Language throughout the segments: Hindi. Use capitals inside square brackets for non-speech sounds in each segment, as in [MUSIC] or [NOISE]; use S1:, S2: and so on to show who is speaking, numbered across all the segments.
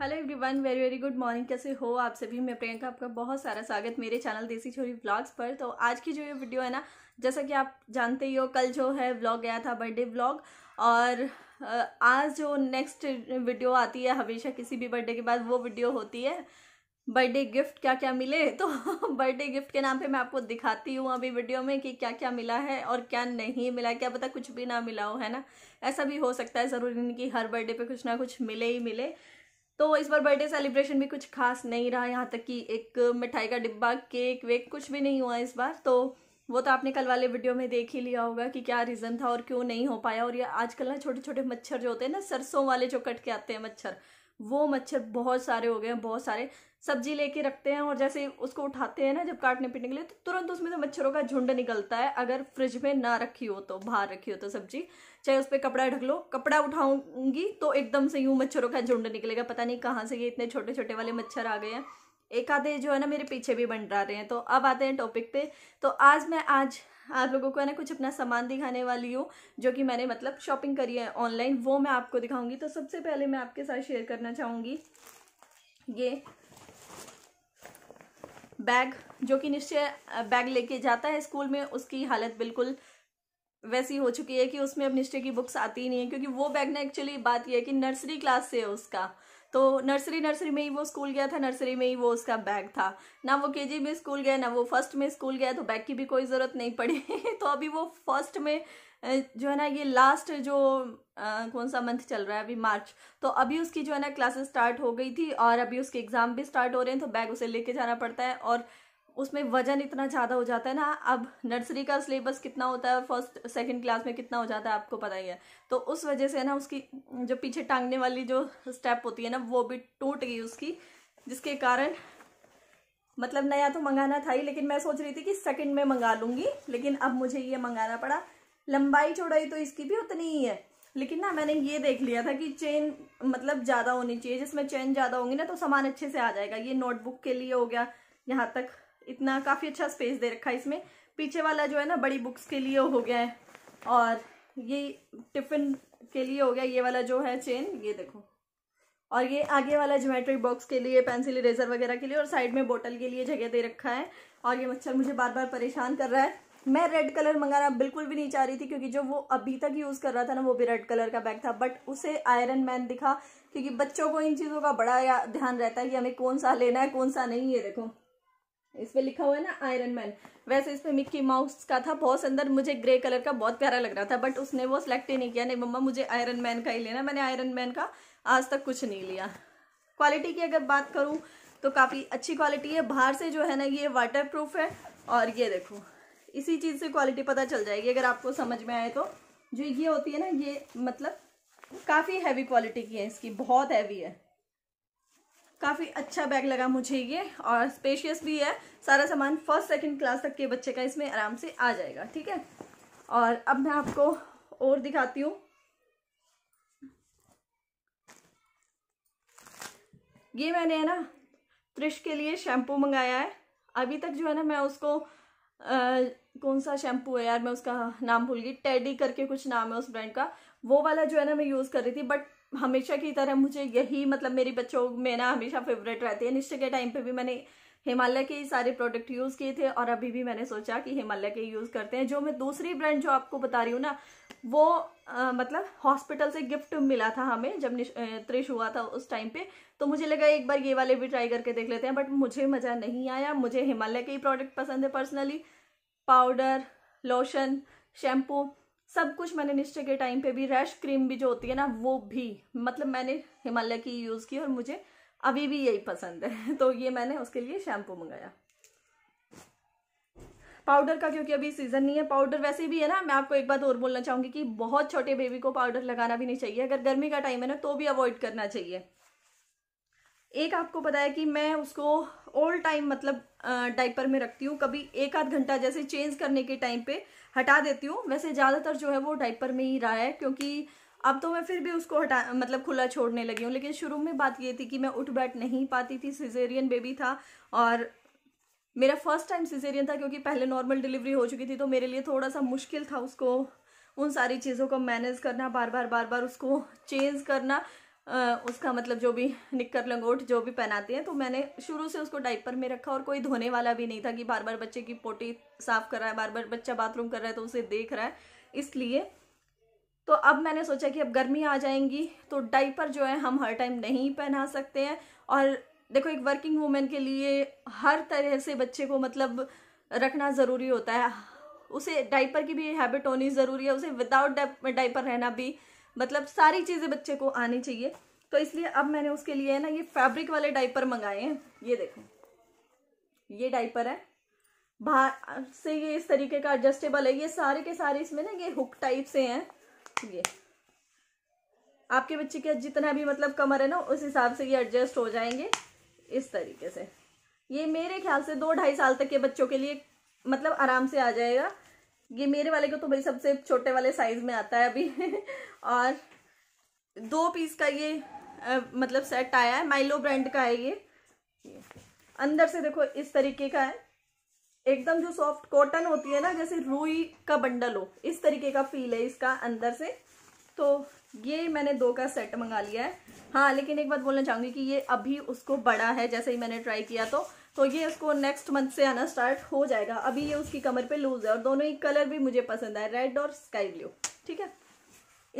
S1: hello everyone very very good morning कैसे हो आप सभी मैं प्रियंका आपका बहुत सारा स्वागत मेरे चैनल देसी छोरी ब्लॉग्स पर तो आज की जो ये वीडियो है ना जैसा कि आप जानते ही हो कल जो है ब्लॉग गया था बर्थडे ब्लॉग और आज जो नेक्स्ट वीडियो आती है हमेशा किसी भी बर्थडे के बाद वो वीडियो होती है बर्थडे गिफ्ट क्या क्या मिले [LAUGHS] तो बर्थडे गिफ्ट के नाम पे मैं आपको दिखाती हूँ अभी वीडियो में कि क्या क्या मिला है और क्या नहीं मिला क्या पता कुछ भी ना मिला हो है ना ऐसा भी हो सकता है ज़रूरी नहीं कि हर बर्थडे पे कुछ ना कुछ मिले ही मिले तो इस बार बर्थडे सेलिब्रेशन भी कुछ खास नहीं रहा यहाँ तक कि एक मिठाई का डिब्बा केक वेक कुछ भी नहीं हुआ इस बार तो वो तो आपने कल वाले वीडियो में देख ही लिया होगा कि क्या रीज़न था और क्यों नहीं हो पाया और ये आजकल ना छोटे छोटे मच्छर जो होते हैं ना सरसों वाले जो कट के आते हैं मच्छर वो मच्छर बहुत सारे हो गए हैं बहुत सारे सब्जी लेके रखते हैं और जैसे उसको उठाते हैं ना जब काटने पीटने के लिए तो तुरंत उसमें से मच्छरों का झुंड निकलता है अगर फ्रिज में ना रखी हो तो बाहर रखी हो तो सब्जी चाहे उस पर कपड़ा ढक लो कपड़ा उठाऊंगी तो एकदम से यूँ मच्छरों का झुंड निकलेगा पता नहीं कहाँ से ये इतने छोटे छोटे वाले मच्छर आ गए हैं एक आधे जो है ना मेरे पीछे भी बन रहे हैं तो अब आते हैं टॉपिक पे तो आज मैं आज आप लोगों को है ना कुछ अपना सामान दिखाने वाली हूँ जो कि मैंने मतलब शॉपिंग करी है ऑनलाइन वो मैं आपको दिखाऊंगी तो सबसे पहले मैं आपके साथ शेयर करना चाहूँगी ये बैग जो कि निश्चय बैग लेके जाता है स्कूल में उसकी हालत बिल्कुल वैसी हो चुकी है कि उसमें अब निश्चय की बुक्स आती ही नहीं है क्योंकि वो बैग ना एक्चुअली बात यह है कि नर्सरी क्लास से है उसका तो नर्सरी नर्सरी में ही वो स्कूल गया था नर्सरी में ही वो उसका बैग था ना वो के में स्कूल गया ना वो फर्स्ट में स्कूल गया तो बैग की भी कोई ज़रूरत नहीं पड़ी [LAUGHS] तो अभी वो फर्स्ट में जो है ना ये लास्ट जो आ, कौन सा मंथ चल रहा है अभी मार्च तो अभी उसकी जो है ना क्लासेस स्टार्ट हो गई थी और अभी उसके एग्ज़ाम भी स्टार्ट हो रहे हैं तो बैग उसे लेके जाना पड़ता है और उसमें वजन इतना ज़्यादा हो जाता है ना अब नर्सरी का सिलेबस कितना होता है और फर्स्ट सेकंड क्लास में कितना हो जाता है आपको पता ही है तो उस वजह से ना उसकी जो पीछे टांगने वाली जो स्टेप होती है ना वो भी टूट गई उसकी जिसके कारण मतलब नया तो मंगाना था ही लेकिन मैं सोच रही थी कि सेकेंड में मंगा लूँगी लेकिन अब मुझे ये मंगाना पड़ा लंबाई चौड़ाई तो इसकी भी उतनी ही है लेकिन ना मैंने ये देख लिया था कि चेन मतलब ज़्यादा होनी चाहिए जिसमें चेन ज़्यादा होंगी ना तो सामान अच्छे से आ जाएगा ये नोटबुक के लिए हो गया यहाँ तक इतना काफ़ी अच्छा स्पेस दे रखा है इसमें पीछे वाला जो है ना बड़ी बुक्स के लिए हो गया है और ये टिफिन के लिए हो गया ये वाला जो है चेन ये देखो और ये आगे वाला ज्योमेट्री बॉक्स के लिए पेंसिल इरेजर वगैरह के लिए और साइड में बोतल के लिए जगह दे रखा है और ये मच्छर मुझे बार बार परेशान कर रहा है मैं रेड कलर मंगाना बिल्कुल भी नहीं चाह रही थी क्योंकि जो वो अभी तक यूज़ कर रहा था ना वो भी रेड कलर का बैग था बट उसे आयरन मैन दिखा क्योंकि बच्चों को इन चीज़ों का बड़ा ध्यान रहता है कि हमें कौन सा लेना है कौन सा नहीं है देखो इस पे लिखा हुआ है ना आयरन मैन वैसे इस पे मिक्की माउस का था बहुत सुंदर मुझे ग्रे कलर का बहुत प्यारा लग रहा था बट उसने वो सिलेक्ट ही नहीं किया नहीं मम्मा मुझे आयरन मैन का ही लेना मैंने आयरन मैन का आज तक कुछ नहीं लिया क्वालिटी की अगर बात करूँ तो काफ़ी अच्छी क्वालिटी है बाहर से जो है ना ये वाटर प्रूफ है और ये देखो इसी चीज़ से क्वालिटी पता चल जाएगी अगर आपको समझ में आए तो जो ये होती है ना ये मतलब काफ़ी हैवी क्वालिटी की है इसकी बहुत हैवी है काफ़ी अच्छा बैग लगा मुझे ये और स्पेशियस भी है सारा सामान फर्स्ट सेकंड क्लास तक के बच्चे का इसमें आराम से आ जाएगा ठीक है और अब मैं आपको और दिखाती हूँ ये मैंने है ना त्रिश के लिए शैम्पू मंगाया है अभी तक जो है ना मैं उसको आ, कौन सा शैम्पू है यार मैं उसका नाम भूल गई टेडी करके कुछ नाम है उस ब्रांड का वो वाला जो है ना मैं यूज़ कर रही थी बट हमेशा की तरह मुझे यही मतलब मेरे बच्चों में ना हमेशा फेवरेट रहती है निश्चय के टाइम पे भी मैंने हिमालय के ही सारे प्रोडक्ट यूज किए थे और अभी भी मैंने सोचा कि हिमालय के यूज करते हैं जो मैं दूसरी ब्रांड जो आपको बता रही हूँ ना वो आ, मतलब हॉस्पिटल से गिफ्ट मिला था हमें जब त्रिश हुआ था उस टाइम पे तो मुझे लगा एक बार ये वाले भी ट्राई करके देख लेते हैं बट मुझे मजा नहीं आया मुझे हिमालय के ही प्रोडक्ट पसंद है पर्सनली पाउडर लोशन शैम्पू सब कुछ मैंने निश्चय के टाइम पे भी रैश क्रीम भी जो होती है ना वो भी मतलब मैंने हिमालय की यूज़ की और मुझे अभी भी यही पसंद है [LAUGHS] तो ये मैंने उसके लिए शैम्पू मंगाया पाउडर का क्योंकि अभी सीजन नहीं है पाउडर वैसे भी है ना मैं आपको एक बात और बोलना चाहूंगी कि बहुत छोटे बेबी को पाउडर लगाना भी नहीं चाहिए अगर गर्मी का टाइम है ना तो भी अवॉइड करना चाहिए एक आपको पता है कि मैं उसको ऑल टाइम मतलब डाइपर में रखती हूँ कभी एक आध घंटा जैसे चेंज करने के टाइम पे हटा देती हूँ वैसे ज़्यादातर जो है वो डाइपर में ही रहा है क्योंकि अब तो मैं फिर भी उसको हटा मतलब खुला छोड़ने लगी हूँ लेकिन शुरू में बात ये थी कि मैं उठ बैठ नहीं पाती थी सिजेरियन बेबी था और मेरा फर्स्ट टाइम सिजेरियन था क्योंकि पहले नॉर्मल डिलीवरी हो चुकी थी तो मेरे लिए थोड़ा सा मुश्किल था उसको उन सारी चीज़ों को मैनेज करना बार बार बार बार उसको चेंज करना उसका मतलब जो भी निक्कर लंगोट जो भी पहनाती हैं तो मैंने शुरू से उसको डाइपर में रखा और कोई धोने वाला भी नहीं था कि बार बार बच्चे की पोटी साफ़ कर रहा है बार बार बच्चा बाथरूम कर रहा है तो उसे देख रहा है इसलिए तो अब मैंने सोचा कि अब गर्मी आ जाएंगी तो डाइपर जो है हम हर टाइम नहीं पहना सकते हैं और देखो एक वर्किंग वूमेन के लिए हर तरह से बच्चे को मतलब रखना ज़रूरी होता है उसे डाइपर की भी हैबिट होनी ज़रूरी है उसे विदाउट डाइपर रहना भी मतलब सारी चीज़ें बच्चे को आनी चाहिए तो इसलिए अब मैंने उसके लिए ना ये फैब्रिक वाले डाइपर मंगाए हैं ये देखो ये डाइपर है बाहर से ये इस तरीके का एडजस्टेबल है ये सारे के सारे इसमें ना ये हुक टाइप से हैं ये आपके बच्चे के जितना भी मतलब कमर है ना उस हिसाब से ये एडजस्ट हो जाएंगे इस तरीके से ये मेरे ख्याल से दो ढाई साल तक के बच्चों के लिए मतलब आराम से आ जाएगा ये मेरे वाले को तो भाई सबसे छोटे वाले साइज में आता है अभी [LAUGHS] और दो पीस का ये आ, मतलब सेट आया है माइलो ब्रांड का है ये, अंदर से देखो इस तरीके का है एकदम जो सॉफ्ट कॉटन होती है ना जैसे रूई का बंडल हो इस तरीके का फील है इसका अंदर से तो ये मैंने दो का सेट मंगा लिया है हाँ लेकिन एक बात बोलना चाहूंगी कि ये अभी उसको बड़ा है जैसे ही मैंने ट्राई किया तो तो ये इसको नेक्स्ट मंथ से आना स्टार्ट हो जाएगा अभी ये उसकी कमर पे लूज है और दोनों ही कलर भी मुझे पसंद है रेड और स्काई ब्लू ठीक है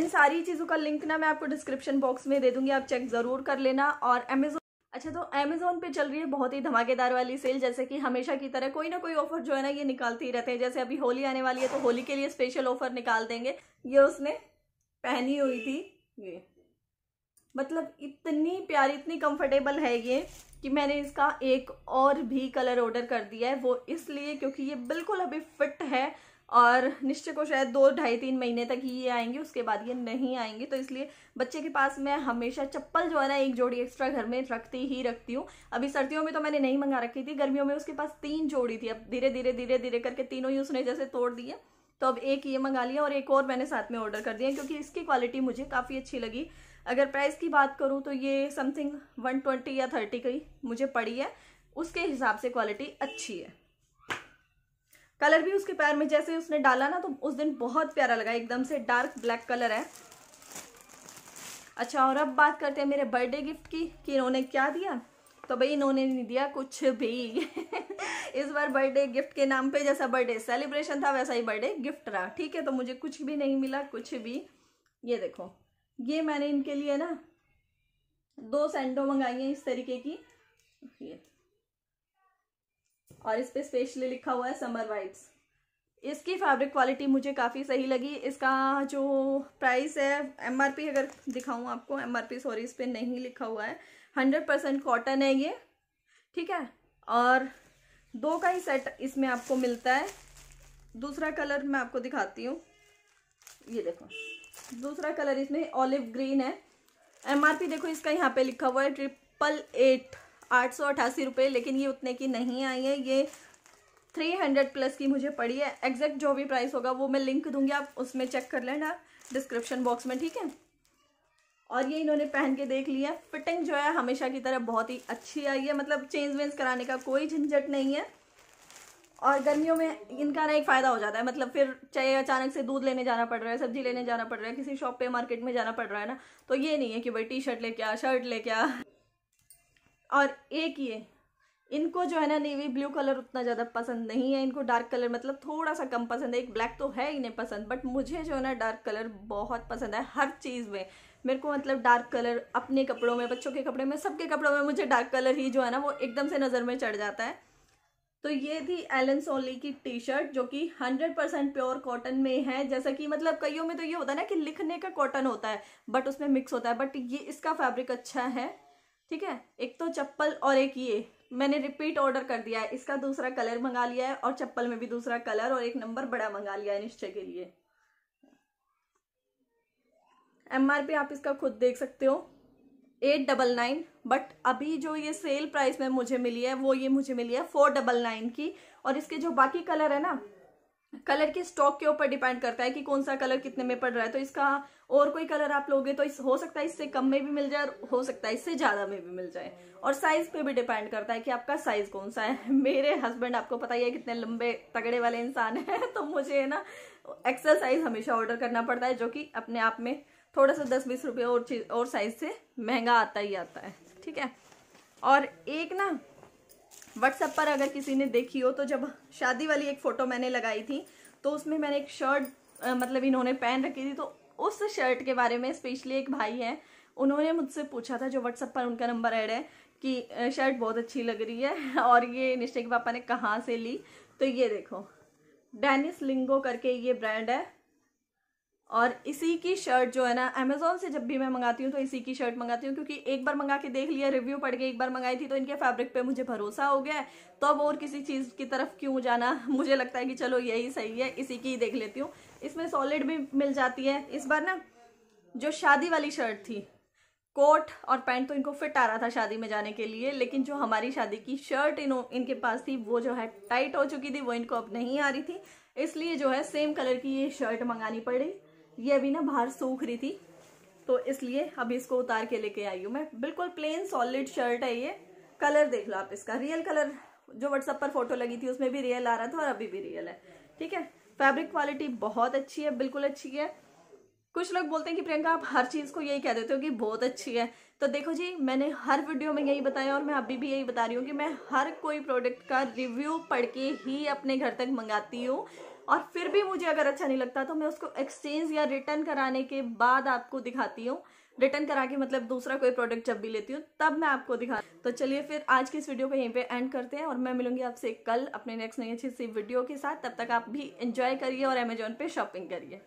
S1: इन सारी चीज़ों का लिंक ना मैं आपको डिस्क्रिप्शन बॉक्स में दे दूंगी आप चेक ज़रूर कर लेना और अमेजोन अच्छा तो अमेजोन पे चल रही है बहुत ही धमाकेदार वाली सेल जैसे कि हमेशा की तरह कोई ना कोई ऑफर जो है ना ये निकालते ही रहते हैं जैसे अभी होली आने वाली है तो होली के लिए स्पेशल ऑफर निकाल देंगे ये उसने पहनी हुई थी ये मतलब इतनी प्यारी इतनी कंफर्टेबल है ये कि मैंने इसका एक और भी कलर ऑर्डर कर दिया है वो इसलिए क्योंकि ये बिल्कुल अभी फिट है और निश्चय को शायद दो ढाई तीन महीने तक ही ये आएंगी उसके बाद ये नहीं आएंगी तो इसलिए बच्चे के पास मैं हमेशा चप्पल जो है ना एक जोड़ी एक्स्ट्रा घर में रखती ही रखती हूँ अभी सर्दियों में तो मैंने नहीं मंगा रखी थी गर्मियों में उसके पास तीन जोड़ी थी अब धीरे धीरे धीरे धीरे करके तीनों ही उसने जैसे तोड़ दिए तो अब एक ये मंगा लिया और एक और मैंने साथ में ऑर्डर कर दिया क्योंकि इसकी क्वालिटी मुझे काफ़ी अच्छी लगी अगर प्राइस की बात करूँ तो ये समथिंग वन ट्वेंटी या थर्टी की मुझे पड़ी है उसके हिसाब से क्वालिटी अच्छी है कलर भी उसके पैर में जैसे उसने डाला ना तो उस दिन बहुत प्यारा लगा एकदम से डार्क ब्लैक कलर है अच्छा और अब बात करते हैं मेरे बर्थडे गिफ्ट की कि इन्होंने क्या दिया तो भाई इन्होंने नहीं दिया कुछ भी [LAUGHS] इस बार बर्थडे गिफ्ट के नाम पे जैसा बर्थडे सेलिब्रेशन था वैसा ही बर्थडे गिफ्ट रहा ठीक है तो मुझे कुछ भी नहीं मिला कुछ भी ये देखो ये मैंने इनके लिए ना दो सेंडो मंगाई हैं इस तरीके की ये और इस पे स्पेशली लिखा हुआ है समर वाइब्स इसकी फैब्रिक क्वालिटी मुझे काफ़ी सही लगी इसका जो प्राइस है एमआरपी अगर दिखाऊं आपको एमआरपी सॉरी इस पर नहीं लिखा हुआ है हंड्रेड परसेंट कॉटन है ये ठीक है और दो का ही सेट इसमें आपको मिलता है दूसरा कलर मैं आपको दिखाती हूँ ये देखो दूसरा कलर इसमें ऑलिव ग्रीन है एमआरपी देखो इसका यहाँ पे लिखा हुआ है ट्रिपल एट आठ सौ अठासी रुपये लेकिन ये उतने की नहीं आई है ये थ्री हंड्रेड प्लस की मुझे पड़ी है एग्जैक्ट जो भी प्राइस होगा वो मैं लिंक दूंगी आप उसमें चेक कर लेना डिस्क्रिप्शन बॉक्स में ठीक है और ये इन्होंने पहन के देख लिया फिटिंग जो है हमेशा की तरह बहुत ही अच्छी आई है मतलब चेंज वेंज कराने का कोई झंझट नहीं है और गर्मियों में इनका ना एक फ़ायदा हो जाता है मतलब फिर चाहे अचानक से दूध लेने जाना पड़ रहा है सब्जी लेने जाना पड़ रहा है किसी शॉप पे मार्केट में जाना पड़ रहा है ना तो ये नहीं है कि भाई टी शर्ट लेके आ शर्ट लेके आ और एक ये इनको जो है ना नेवी ब्लू कलर उतना ज़्यादा पसंद नहीं है इनको डार्क कलर मतलब थोड़ा सा कम पसंद है एक ब्लैक तो है इन्हें पसंद बट मुझे जो है ना डार्क कलर बहुत पसंद है हर चीज़ में मेरे को मतलब डार्क कलर अपने कपड़ों में बच्चों के कपड़े में सबके कपड़ों में मुझे डार्क कलर ही जो है ना वो एकदम से नज़र में चढ़ जाता है तो ये थी एलन सोली की टी शर्ट जो कि 100% प्योर कॉटन में है जैसा कि मतलब कईयों में तो ये होता है ना कि लिखने का कॉटन होता है बट उसमें मिक्स होता है बट ये इसका फैब्रिक अच्छा है ठीक है एक तो चप्पल और एक ये मैंने रिपीट ऑर्डर कर दिया है इसका दूसरा कलर मंगा लिया है और चप्पल में भी दूसरा कलर और एक नंबर बड़ा मंगा लिया है निश्चय के लिए एम आप इसका खुद देख सकते हो एट डबल नाइन बट अभी जो ये सेल प्राइस में मुझे मिली है वो ये मुझे मिली है फोर डबल नाइन की और इसके जो बाकी कलर है ना कलर के स्टॉक के ऊपर डिपेंड करता है कि कौन सा कलर कितने में पड़ रहा है तो इसका और कोई कलर आप लोगे तो इस हो सकता है इससे कम में भी मिल जाए और हो सकता है इससे ज्यादा में भी मिल जाए और साइज पे भी डिपेंड करता है कि आपका साइज कौन सा है [LAUGHS] मेरे हस्बैंड आपको पता ही है कितने लंबे तगड़े वाले इंसान हैं [LAUGHS] तो मुझे है ना एक्सरसाइज हमेशा ऑर्डर करना पड़ता है जो कि अपने आप में थोड़ा सा दस बीस रुपये और चीज और साइज से महंगा आता ही आता है ठीक है और एक ना व्हाट्सएप पर अगर किसी ने देखी हो तो जब शादी वाली एक फ़ोटो मैंने लगाई थी तो उसमें मैंने एक शर्ट मतलब इन्होंने पहन रखी थी तो उस शर्ट के बारे में स्पेशली एक भाई है उन्होंने मुझसे पूछा था जो व्हाट्सएप पर उनका नंबर ऐड है कि शर्ट बहुत अच्छी लग रही है [LAUGHS] और ये निश्चय के पापा ने कहाँ से ली तो ये देखो डैनिस लिंगो करके ये ब्रांड है और इसी की शर्ट जो है ना अमेजोन से जब भी मैं मंगाती हूँ तो इसी की शर्ट मंगाती हूँ क्योंकि एक बार मंगा के देख लिया रिव्यू पड़ के एक बार मंगाई थी तो इनके फैब्रिक पे मुझे भरोसा हो गया तो अब और किसी चीज़ की तरफ क्यों जाना [LAUGHS] मुझे लगता है कि चलो यही सही है इसी की ही देख लेती हूँ इसमें सॉलिड भी मिल जाती है इस बार ना जो शादी वाली शर्ट थी कोट और पैंट तो इनको फिट आ रहा था शादी में जाने के लिए लेकिन जो हमारी शादी की शर्ट इन इनके पास थी वो जो है टाइट हो चुकी थी वो इनको अब नहीं आ रही थी इसलिए जो है सेम कलर की ये शर्ट मंगानी पड़ी ये अभी ना बाहर सूख रही थी तो इसलिए अभी इसको उतार के लेके आई हूँ मैं बिल्कुल प्लेन सॉलिड शर्ट है ये कलर देख लो आप इसका रियल कलर जो व्हाट्सअप पर फोटो लगी थी उसमें भी रियल आ रहा था और अभी भी रियल है ठीक है फैब्रिक क्वालिटी बहुत अच्छी है बिल्कुल अच्छी है कुछ लोग बोलते हैं कि प्रियंका आप हर चीज़ को यही कह देते हो कि बहुत अच्छी है तो देखो जी मैंने हर वीडियो में यही बताया और मैं अभी भी यही बता रही हूँ कि मैं हर कोई प्रोडक्ट का रिव्यू पढ़ के ही अपने घर तक मंगाती हूँ और फिर भी मुझे अगर अच्छा नहीं लगता तो मैं उसको एक्सचेंज या रिटर्न कराने के बाद आपको दिखाती हूँ रिटर्न करा के मतलब दूसरा कोई प्रोडक्ट जब भी लेती हूँ तब मैं आपको दिखा तो चलिए फिर आज की इस वीडियो को यहीं पे एंड करते हैं और मैं मिलूंगी आपसे कल अपने नेक्स्ट नई अच्छी सी वीडियो के साथ तब तक आप भी इंजॉय करिए और अमेजोन पे शॉपिंग करिए